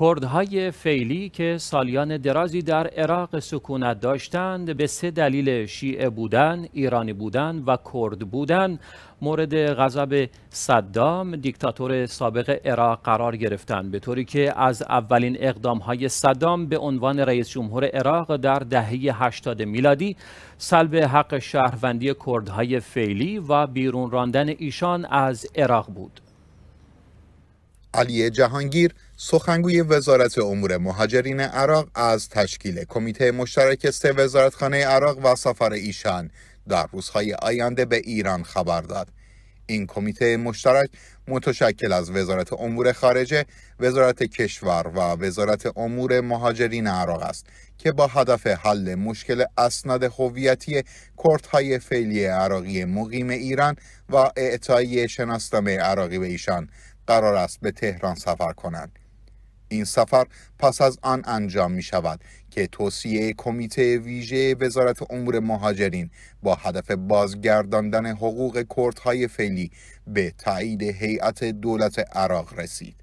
کردهای فعلی که سالیان درازی در عراق سکونت داشتند به سه دلیل شیعه بودن، ایرانی بودن و کرد بودن مورد غضب صدام دیکتاتور سابق عراق قرار گرفتند به طوری که از اولین اقدام های صدام به عنوان رئیس جمهور عراق در دهه 80 میلادی سلب حق شهروندی کردهای فعلی و بیرون راندن ایشان از عراق بود علی جهانگیر سخنگوی وزارت امور مهاجرین عراق از تشکیل کمیته مشترک سه وزارتخانه عراق و سفر ایشان در روزهای آینده به ایران خبر داد این کمیته مشترک متشکل از وزارت امور خارجه، وزارت کشور و وزارت امور مهاجرین عراق است که با هدف حل مشکل اسناد هویتی کردهای فعلی عراقی مقیم ایران و اعطای شناسنامه عراقی به ایشان قرار است به تهران سفر کنند این سفر پس از آن انجام می شود که توصیه کمیته ویژه وزارت امور مهاجرین با هدف بازگرداندن حقوق کردهای فعلی به تایید هیئت دولت عراق رسید.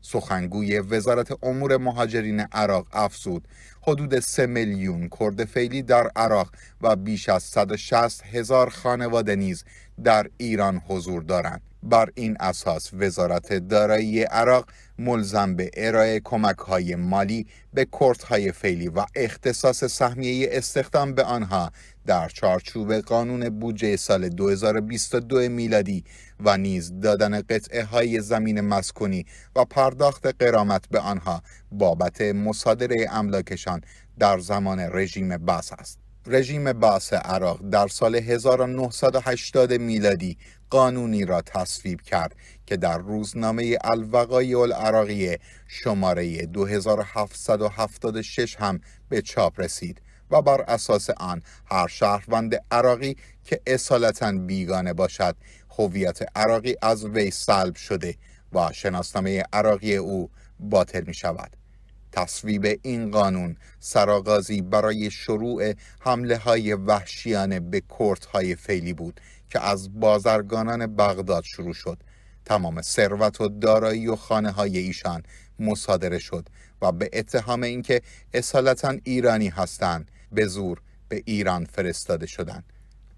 سخنگوی وزارت امور مهاجرین عراق افزود حدود 3 میلیون کرد فعلی در عراق و بیش از 160 هزار خانواده نیز در ایران حضور دارند بر این اساس وزارت دارایی عراق ملزم به ارائه کمک های مالی به کردهای فعلی و اختصاص سهمیه استخدام به آنها در چارچوب قانون بودجه سال 2022 میلادی و نیز دادن قطعه های زمین مسکونی و پرداخت قرامت به آنها بابت مصادره املاکشان در زمان رژیم بس است. رژیم باس عراق در سال 1980 میلادی قانونی را تصویب کرد که در روزنامه الوقای العراقی شماره 2776 هم به چاپ رسید و بر اساس آن هر شهروند عراقی که اصالتا بیگانه باشد هویت عراقی از وی سلب شده و شناسنامه عراقی او باطل می شود تصویب این قانون سراغازی برای شروع حمله های وحشیانه به کورت های فعلی بود که از بازرگانان بغداد شروع شد تمام ثروت و دارایی و خانه های ایشان مصادره شد و به اتهام اینکه اصالتا ایرانی هستند به زور به ایران فرستاده شدند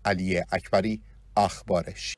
علی اکبری اخبارش